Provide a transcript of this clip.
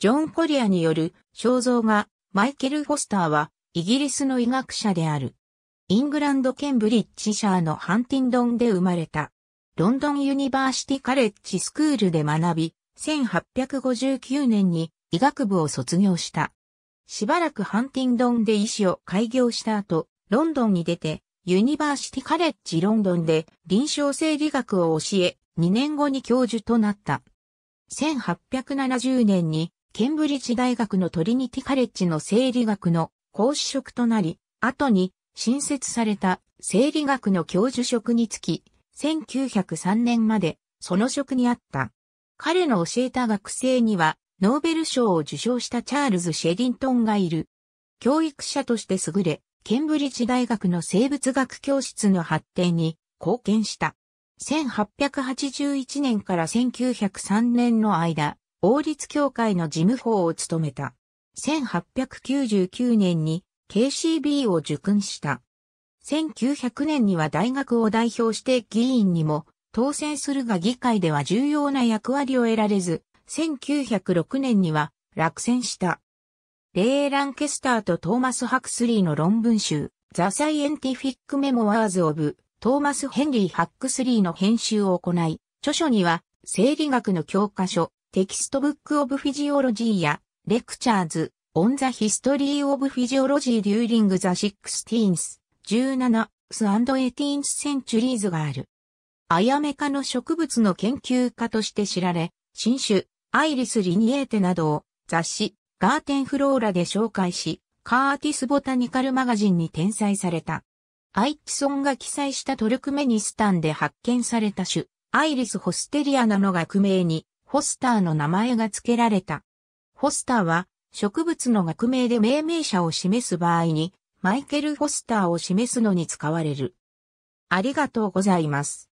ジョン・コリアによる肖像画、マイケル・フォスターは、イギリスの医学者である。イングランド・ケンブリッジシャーのハンティンドンで生まれた。ロンドン・ユニバーシティ・カレッジ・スクールで学び、1859年に医学部を卒業した。しばらくハンティンドンで医師を開業した後、ロンドンに出て、ユニバーシティ・カレッジ・ロンドンで臨床生理学を教え、2年後に教授となった。1870年にケンブリッジ大学のトリニティカレッジの生理学の講師職となり、後に新設された生理学の教授職につき、1903年までその職にあった。彼の教えた学生には、ノーベル賞を受賞したチャールズ・シェリントンがいる。教育者として優れ、ケンブリッジ大学の生物学教室の発展に貢献した。1881年から1903年の間、王立協会の事務法を務めた。1899年に KCB を受訓した。1900年には大学を代表して議員にも当選するが議会では重要な役割を得られず、1906年には落選した。レー・ランケスターとトーマス・ハクスリーの論文集、ザ・サイエンティフィック・メモワーズ・オブ・トーマス・ヘンリー・ハックスリーの編集を行い、著書には、生理学の教科書、テキストブックオブフィジオロジーや、レクチャーズ、オンザヒストリーオブフィジオロジーデューリングザ1 6 t ス 17th and 1ティーンスセンチュリーズがある。アヤメ科の植物の研究家として知られ、新種、アイリス・リニエーテなどを雑誌、ガーテンフローラで紹介し、カーティス・ボタニカル・マガジンに転載された。アイッチソンが記載したトルクメニスタンで発見された種、アイリス・ホステリアなのが区名にホスターの名前が付けられた。ホスターは植物の学名で命名者を示す場合にマイケル・ホスターを示すのに使われる。ありがとうございます。